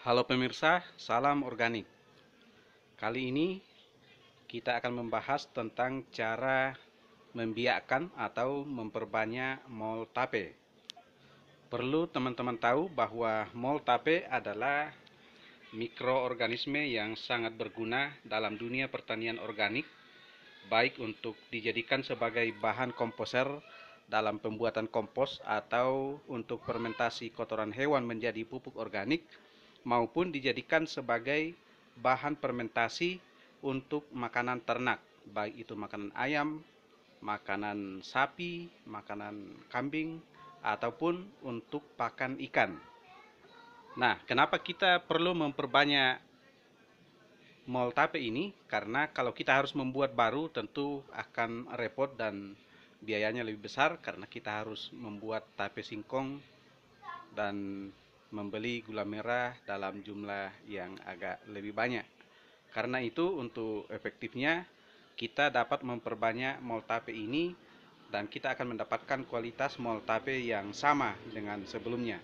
Halo pemirsa, salam organik. Kali ini kita akan membahas tentang cara membiakkan atau memperbanyak mol tape. Perlu teman-teman tahu bahwa mol tape adalah mikroorganisme yang sangat berguna dalam dunia pertanian organik, baik untuk dijadikan sebagai bahan komposer dalam pembuatan kompos atau untuk fermentasi kotoran hewan menjadi pupuk organik maupun dijadikan sebagai bahan fermentasi untuk makanan ternak, baik itu makanan ayam, makanan sapi, makanan kambing, ataupun untuk pakan ikan. Nah, kenapa kita perlu memperbanyak mol tape ini? Karena kalau kita harus membuat baru tentu akan repot dan biayanya lebih besar karena kita harus membuat tape singkong dan membeli gula merah dalam jumlah yang agak lebih banyak. Karena itu untuk efektifnya kita dapat memperbanyak moltape ini dan kita akan mendapatkan kualitas moltape yang sama dengan sebelumnya.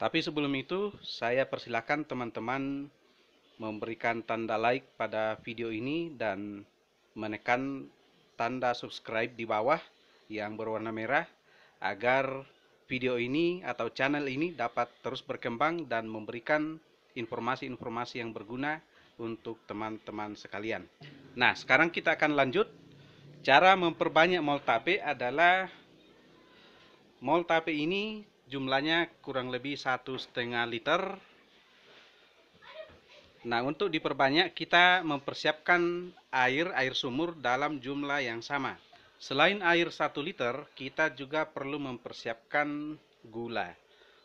Tapi sebelum itu saya persilakan teman-teman memberikan tanda like pada video ini dan menekan tanda subscribe di bawah yang berwarna merah agar video ini atau channel ini dapat terus berkembang dan memberikan informasi-informasi yang berguna untuk teman-teman sekalian. Nah, sekarang kita akan lanjut. Cara memperbanyak mol tape adalah mol tape ini jumlahnya kurang lebih satu setengah liter. Nah, untuk diperbanyak kita mempersiapkan air air sumur dalam jumlah yang sama. Selain air 1 liter, kita juga perlu mempersiapkan gula.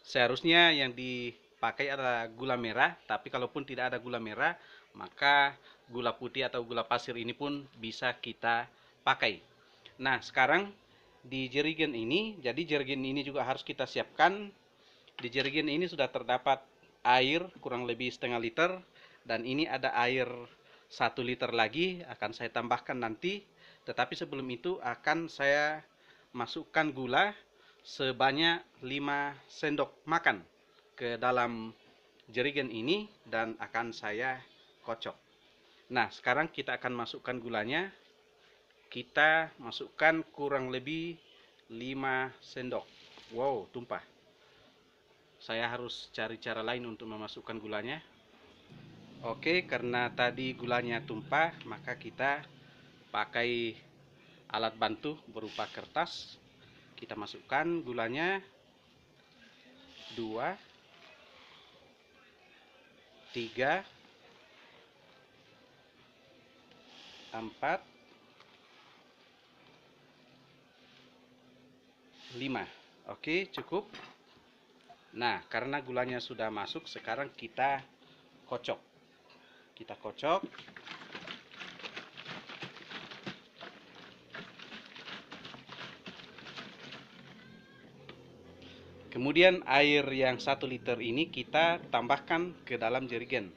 Seharusnya yang dipakai adalah gula merah, tapi kalaupun tidak ada gula merah, maka gula putih atau gula pasir ini pun bisa kita pakai. Nah, sekarang di jerigen ini, jadi jerigen ini juga harus kita siapkan. Di jerigen ini sudah terdapat air kurang lebih setengah liter dan ini ada air 1 liter lagi akan saya tambahkan nanti tetapi sebelum itu akan saya masukkan gula sebanyak 5 sendok makan ke dalam jerigen ini dan akan saya kocok. Nah, sekarang kita akan masukkan gulanya. Kita masukkan kurang lebih 5 sendok. Wow, tumpah. Saya harus cari cara lain untuk memasukkan gulanya. Oke, karena tadi gulanya tumpah, maka kita pakai alat bantu berupa kertas kita masukkan gulanya 2 3 4 5 oke cukup nah karena gulanya sudah masuk sekarang kita kocok kita kocok Kemudian air yang satu liter ini kita tambahkan ke dalam jerigen.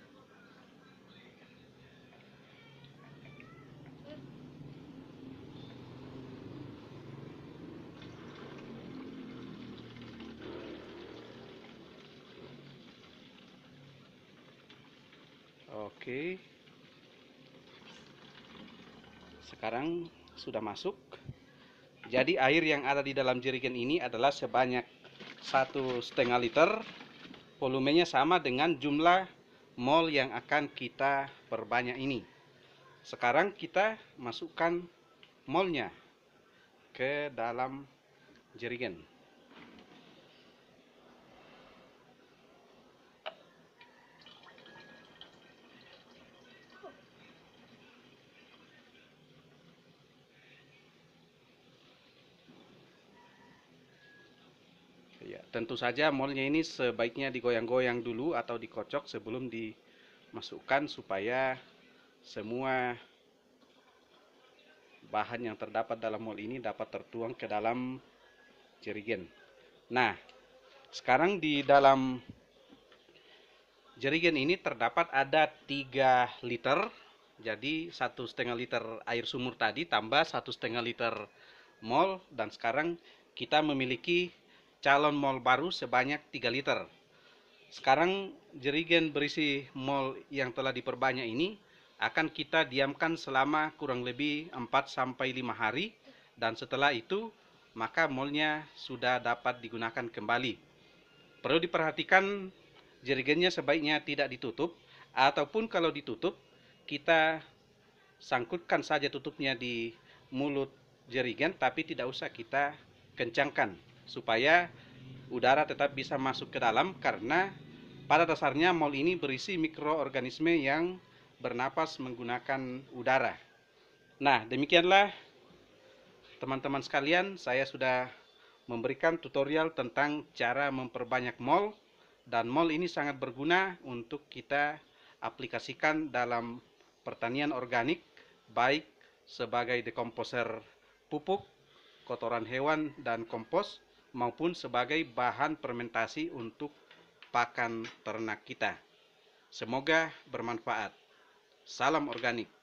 Oke. Sekarang sudah masuk. Jadi air yang ada di dalam jerigen ini adalah sebanyak satu setengah liter volumenya sama dengan jumlah mol yang akan kita perbanyak ini sekarang kita masukkan molnya ke dalam jerigen Tentu saja molnya ini sebaiknya digoyang-goyang dulu atau dikocok sebelum dimasukkan supaya semua bahan yang terdapat dalam mol ini dapat tertuang ke dalam jerigen. Nah, sekarang di dalam jerigen ini terdapat ada 3 liter. Jadi satu setengah liter air sumur tadi tambah satu setengah liter mol dan sekarang kita memiliki calon mol baru sebanyak 3 liter. Sekarang jerigen berisi mol yang telah diperbanyak ini akan kita diamkan selama kurang lebih 4 sampai 5 hari dan setelah itu maka molnya sudah dapat digunakan kembali. Perlu diperhatikan jerigennya sebaiknya tidak ditutup ataupun kalau ditutup kita sangkutkan saja tutupnya di mulut jerigen tapi tidak usah kita kencangkan supaya udara tetap bisa masuk ke dalam karena pada dasarnya mol ini berisi mikroorganisme yang bernapas menggunakan udara. Nah, demikianlah teman-teman sekalian, saya sudah memberikan tutorial tentang cara memperbanyak mol dan mol ini sangat berguna untuk kita aplikasikan dalam pertanian organik baik sebagai dekomposer pupuk, kotoran hewan dan kompos maupun sebagai bahan fermentasi untuk pakan ternak kita. Semoga bermanfaat. Salam organik.